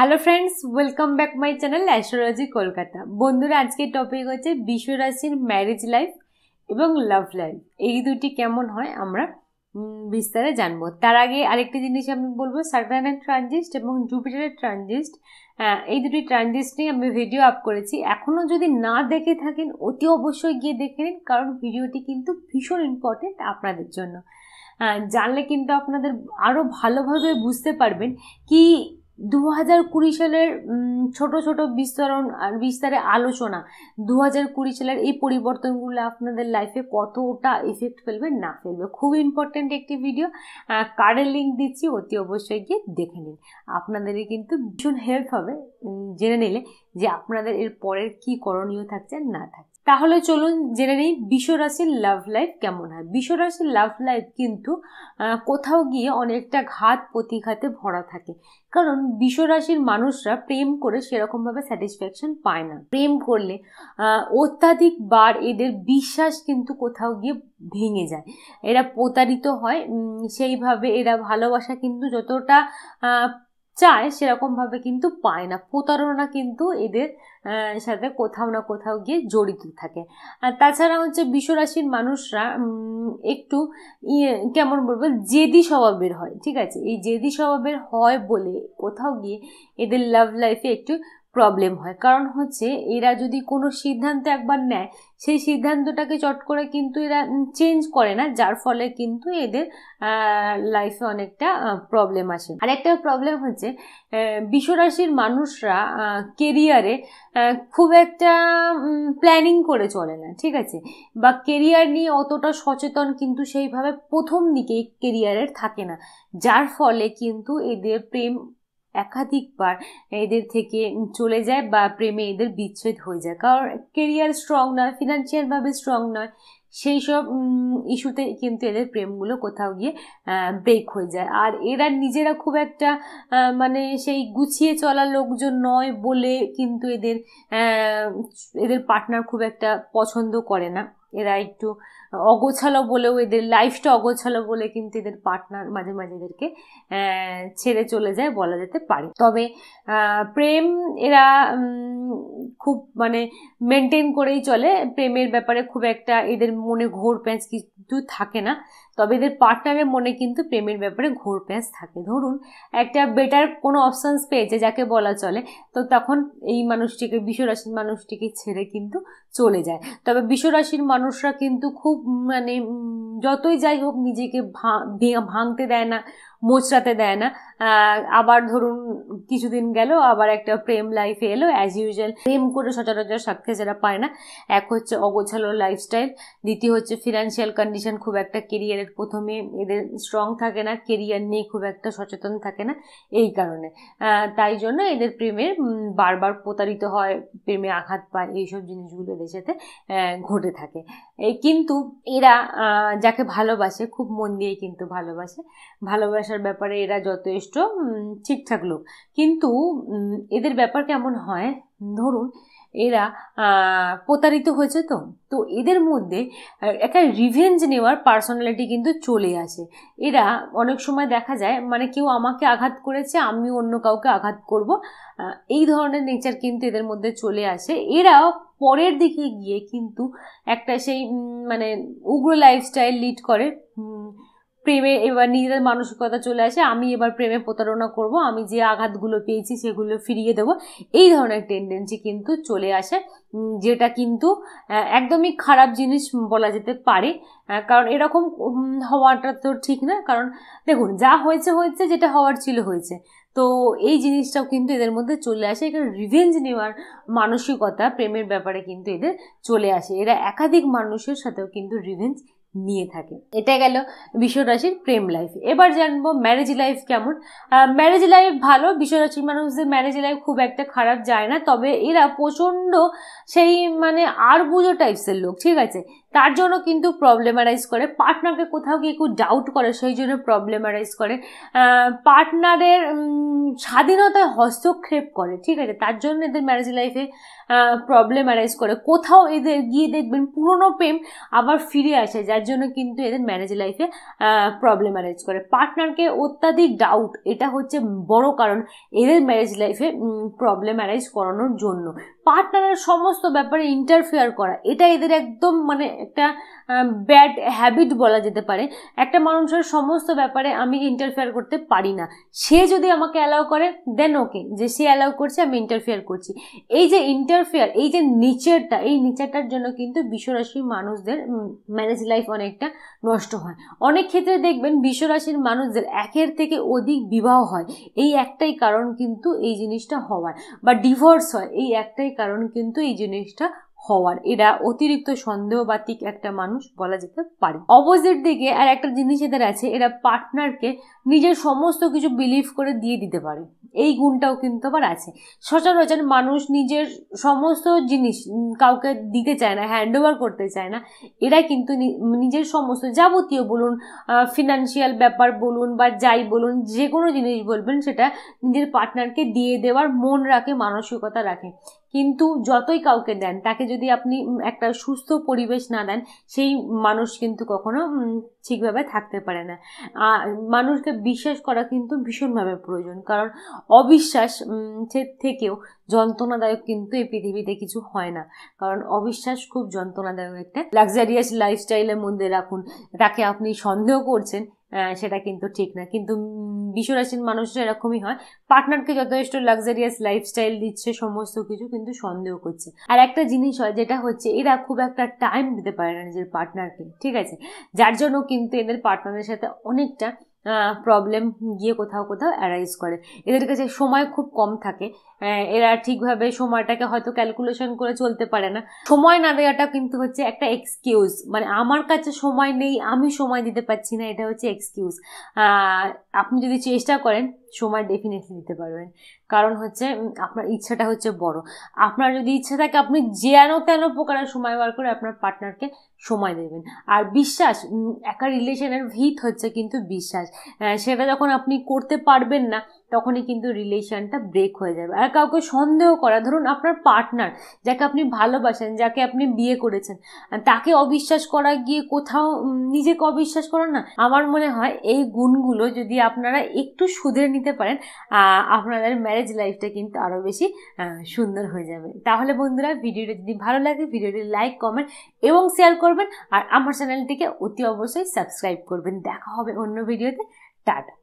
hello friends welcome back my channel astrology Kolkata বন্ধুরা আজকের topic হচ্ছে বিশ্বরাশির ম্যারেজ লাইফ এবং লাভ লাইফ এই দুটি কেমন হয় আমরা বিস্তারে জানবো তার আগে আরেকটি জিনিস আমি বলবো সার্টানের ট্রানজিস্ট এবং জুপিটারের ট্রানজিস্ট এই দুটি ট্রানজিস্ট নিয়ে আমি ভিডিও আপ করেছি এখনও যদি না দেখে থাকেন অতি অবশ্যই গিয়ে দেখে নিন কারণ ভিডিওটি কিন্তু ভীষণ ইম্পর্টেন্ট আপনাদের জন্য জানলে কিন্তু আপনাদের আরও ভালোভাবে বুঝতে পারবেন কি দু হাজার কুড়ি সালের ছোট ছোট বিস্তরণ আর বিস্তারে আলোচনা দু হাজার কুড়ি সালের এই পরিবর্তনগুলো আপনাদের লাইফে কতটা এফেক্ট ফেলবে না ফেলবে খুব ইম্পর্ট্যান্ট একটি ভিডিও কার্ডের লিঙ্ক দিচ্ছি অতি অবশ্যই গিয়ে দেখে নিন আপনাদেরই কিন্তু ভীষণ হেল্প হবে জেনে নিলে যে আপনাদের এর পরের কী করণীয় থাকছে না থাকছে তাহলে চলুন জেনে নিই বিশ্বরাশির লাভ লাইফ কেমন হয় বিশ্বরাশির লাভ লাইফ কিন্তু কোথাও গিয়ে অনেকটা ঘাত প্রতিঘাতে ভরা থাকে কারণ বিশ্বরাশির মানুষরা প্রেম করে সেরকমভাবে স্যাটিসফ্যাকশন পায় না প্রেম করলে অত্যাধিক বার এদের বিশ্বাস কিন্তু কোথাও গিয়ে ভেঙে যায় এরা প্রতারিত হয় সেইভাবে এরা ভালোবাসা কিন্তু যতটা চায় সেরকমভাবে কিন্তু পায় না প্রতারণা কিন্তু এদের সাথে কোথাও না কোথাও গিয়ে জড়িত থাকে আর তাছাড়া হচ্ছে বিশ্বরাশির মানুষরা একটু ইয়ে, কেমন বলবো জেদি স্বভাবের হয় ঠিক আছে এই জেদি স্বভাবের হয় বলে কোথাও গিয়ে এদের লাভ লাইফে একটু প্রবলেম হয় কারণ হচ্ছে এরা যদি কোনো সিদ্ধান্ত একবার নেয় সেই সিদ্ধান্তটাকে চট করে কিন্তু এরা চেঞ্জ করে না যার ফলে কিন্তু এদের লাইফে অনেকটা প্রবলেম আসে আরেকটা প্রবলেম হচ্ছে বিশ্বরাশির মানুষরা কেরিয়ারে খুব একটা প্ল্যানিং করে চলে না ঠিক আছে বা কেরিয়ার নিয়ে অতটা সচেতন কিন্তু সেইভাবে প্রথম দিকে কেরিয়ারের থাকে না যার ফলে কিন্তু এদের প্রেম একাধিকবার এদের থেকে চলে যায় বা প্রেমে এদের বিচ্ছেদ হয়ে যায় কারণ কেরিয়ার স্ট্রং নয় ফিনান্সিয়ালভাবে স্ট্রং নয় সেই সব ইস্যুতে কিন্তু এদের প্রেমগুলো কোথাও গিয়ে ব্রেক হয়ে যায় আর এরা নিজেরা খুব একটা মানে সেই গুছিয়ে চলা লোকজন নয় বলে কিন্তু এদের এদের পার্টনার খুব একটা পছন্দ করে না এরা একটু অগোছালো বলেও এদের লাইফটা অগোছালো বলে কিন্তু এদের পার্টনার মাঝে মাঝে এদেরকে ছেড়ে চলে যায় বলা যেতে পারে তবে প্রেম এরা খুব মানে মেনটেন করেই চলে প্রেমের ব্যাপারে খুব একটা এদের মনে ঘোর প্যাঁচ কিছু থাকে না তবে এদের পার্টনারের মনে কিন্তু প্রেমের ব্যাপারে ঘোর প্যাঁচ থাকে ধরুন একটা বেটার কোনো অপশানস পেয়েছে যাকে বলা চলে তো তখন এই মানুষটিকে বিশ্বরাশির মানুষটিকে ছেড়ে কিন্তু চলে যায় তবে বিশ্বরাশির মানুষরা কিন্তু খুব money যতই যাই হোক নিজেকে ভাঙতে দেয় না মোচড়াতে দেয় না আবার ধরুন কিছুদিন গেল আবার একটা প্রেম লাইফে এলো অ্যাজ ইউজুয়াল প্রেম করে সচরাচর সাক্ষে যারা পায় না এক হচ্ছে অগোছালো লাইফস্টাইল দ্বিতীয় হচ্ছে ফিনান্সিয়াল কন্ডিশন খুব একটা কেরিয়ারের প্রথমে এদের স্ট্রং থাকে না কেরিয়ার নিয়ে খুব একটা সচেতন থাকে না এই কারণে তাই জন্য এদের প্রেমে বারবার প্রতারিত হয় প্রেমে আঘাত পায় এইসব জিনিসগুলো এদের সাথে ঘটে থাকে কিন্তু এরা যাকে ভালোবাসে খুব মন দিয়ে কিন্তু ভালোবাসে ভালোবাসার ব্যাপারে এরা যথেষ্ট ঠিকঠাক লোক কিন্তু এদের ব্যাপার কেমন হয় ধরুন এরা প্রতারিত হয়েছে তো তো এদের মধ্যে একটা রিভেঞ্জ নেওয়ার পার্সোনালিটি কিন্তু চলে আসে এরা অনেক সময় দেখা যায় মানে কেউ আমাকে আঘাত করেছে আমি অন্য কাউকে আঘাত করব এই ধরনের নেচার কিন্তু এদের মধ্যে চলে আসে এরাও পরের দিকে গিয়ে কিন্তু একটা সেই মানে উগ্র লাইফস্টাইল লিড করে প্রেমে এবার নিজেদের মানসিকতা চলে আসে আমি এবার প্রেমে প্রতারণা করব আমি যে আঘাতগুলো পেয়েছি সেগুলো ফিরিয়ে দেবো এই ধরনের টেন্ডেন্সি কিন্তু চলে আসে যেটা কিন্তু একদমই খারাপ জিনিস বলা যেতে পারে কারণ এরকম হওয়াটা তো ঠিক না কারণ দেখুন যা হয়েছে হয়েছে যেটা হওয়ার ছিল হয়েছে তো এই জিনিসটাও কিন্তু এদের মধ্যে চলে আসে এখানে রিভেঞ্জ নেওয়ার মানসিকতা প্রেমের ব্যাপারে কিন্তু এদের চলে আসে এরা একাধিক মানুষের সাথেও কিন্তু রিভেঞ্জ নিয়ে থাকে এটা গেল বিশ্বরাশির প্রেম লাইফ এবার জানবো ম্যারেজ লাইফ কেমন ম্যারেজ লাইফ ভালো বিশ্বরাশির মানুষদের ম্যারেজ লাইফ খুব একটা খারাপ যায় না তবে এরা প্রচণ্ড সেই মানে আর বুঝো টাইপসের লোক ঠিক আছে তার জন্য কিন্তু প্রবলেমারাইজ করে পার্টনারকে কোথাও গিয়ে কেউ ডাউট করে সেই জন্য প্রবলেমারাইজ করে পার্টনারের স্বাধীনতায় হস্তক্ষেপ করে ঠিক আছে তার জন্য এদের ম্যারেজ লাইফে প্রবলেমারাইজ করে কোথাও এদের গিয়ে দেখবেন পুরনো প্রেম আবার ফিরে আসে যার জন্য কিন্তু এদের ম্যারেজ লাইফে প্রবলেমারাইজ করে পার্টনারকে অত্যাধিক ডাউট এটা হচ্ছে বড় কারণ এদের ম্যারেজ লাইফে প্রবলেমারাইজ করানোর জন্য পার্টনারের সমস্ত ব্যাপারে ইন্টারফেয়ার করা এটা এদের একদম মানে একটা ব্যাড হ্যাবিট বলা যেতে পারে একটা মানুষের সমস্ত ব্যাপারে আমি ইন্টারফেয়ার করতে পারি না সে যদি আমাকে অ্যালাউ করে দেন ওকে যে সে অ্যালাউ করছে আমি ইন্টারফেয়ার করছি এই যে ইন্টারফেয়ার এই যে নিচেরটা এই নিচেরটার জন্য কিন্তু বিশ্বরাশির মানুষদের ম্যারেজ লাইফ অনেকটা নষ্ট হয় অনেক ক্ষেত্রে দেখবেন বিশ্বরাশির মানুষদের একের থেকে অধিক বিবাহ হয় এই একটাই কারণ কিন্তু এই জিনিসটা হওয়ার বা ডিভোর্স হয় এই একটাই কারণ কিন্তু এই জিনিসটা হওয়ার এরা অতিরিক্ত সন্দেহবাতিক একটা মানুষ বলা যেতে পারে অপোজিট দিকে আর একটা জিনিস এদের আছে এরা পার্টনারকে নিজের সমস্ত কিছু বিলিভ করে দিয়ে দিতে পারে এই গুণটাও কিন্তু আবার আছে সচরাচর মানুষ নিজের সমস্ত জিনিস কাউকে দিতে চায় না হ্যান্ড ওভার করতে চায় না এরা কিন্তু নিজের সমস্ত যাবতীয় বলুন ফিনান্সিয়াল ব্যাপার বলুন বা যাই বলুন যে কোনো জিনিস বলবেন সেটা নিজের পার্টনারকে দিয়ে দেওয়ার মন রাখে মানসিকতা রাখে কিন্তু যতই কাউকে দেন তাকে যদি আপনি একটা সুস্থ পরিবেশ না দেন সেই মানুষ কিন্তু কখনো ঠিকভাবে থাকতে পারে না মানুষকে বিশ্বাস করা কিন্তু ভীষণভাবে প্রয়োজন কারণ অবিশ্বাস থেকেও যন্ত্রণাদায়ক কিন্তু এই পৃথিবীতে কিছু হয় না কারণ অবিশ্বাস খুব যন্ত্রণাদায়ক একটা লাক্সারিয়াস লাইফস্টাইলের মধ্যে রাখুন তাকে আপনি সন্দেহ করছেন সেটা কিন্তু ঠিক না কিন্তু বিশ্বরাশির মানুষরা এরকমই হয় পার্টনারকে যথেষ্ট লাক্সারিয়াস লাইফস্টাইল দিচ্ছে সমস্ত কিছু কিন্তু সন্দেহ করছে আর একটা জিনিস হয় যেটা হচ্ছে এরা খুব একটা টাইম দিতে পারে না নিজের পার্টনারকে ঠিক আছে যার জন্য কিন্তু এদের পার্টনারের সাথে অনেকটা প্রবলেম গিয়ে কোথাও কোথাও অ্যারাইজ করে এদের কাছে সময় খুব কম থাকে এরা ঠিকভাবে সময়টাকে হয়তো ক্যালকুলেশন করে চলতে পারে না সময় না দেওয়াটা কিন্তু হচ্ছে একটা এক্সকিউজ মানে আমার কাছে সময় নেই আমি সময় দিতে পারছি না এটা হচ্ছে এক্সকিউজ আপনি যদি চেষ্টা করেন সময় ডেফিনেটলি দিতে পারবেন কারণ হচ্ছে আপনার ইচ্ছাটা হচ্ছে বড় আপনার যদি ইচ্ছা থাকে আপনি যেন তেন প্রকারের সময় বার করে আপনার পার্টনারকে সময় দেবেন আর বিশ্বাস একটা রিলেশনের ভিত হচ্ছে কিন্তু বিশ্বাস সেটা যখন আপনি করতে পারবেন না তখনই কিন্তু রিলেশানটা ব্রেক হয়ে যাবে আর কাউকে সন্দেহ করা ধরুন আপনার পার্টনার যাকে আপনি ভালোবাসেন যাকে আপনি বিয়ে করেছেন তাকে অবিশ্বাস করা গিয়ে কোথাও নিজেকে অবিশ্বাস করা না আমার মনে হয় এই গুণগুলো যদি আপনারা একটু সুধরে নিতে পারেন আপনাদের ম্যারেজ লাইফটা কিন্তু আরও বেশি সুন্দর হয়ে যাবে তাহলে বন্ধুরা ভিডিওটা যদি ভালো লাগে ভিডিওটি লাইক কমেন্ট এবং শেয়ার করবেন আর আমার চ্যানেলটিকে অতি অবশ্যই সাবস্ক্রাইব করবেন দেখা হবে অন্য ভিডিওতে টাটা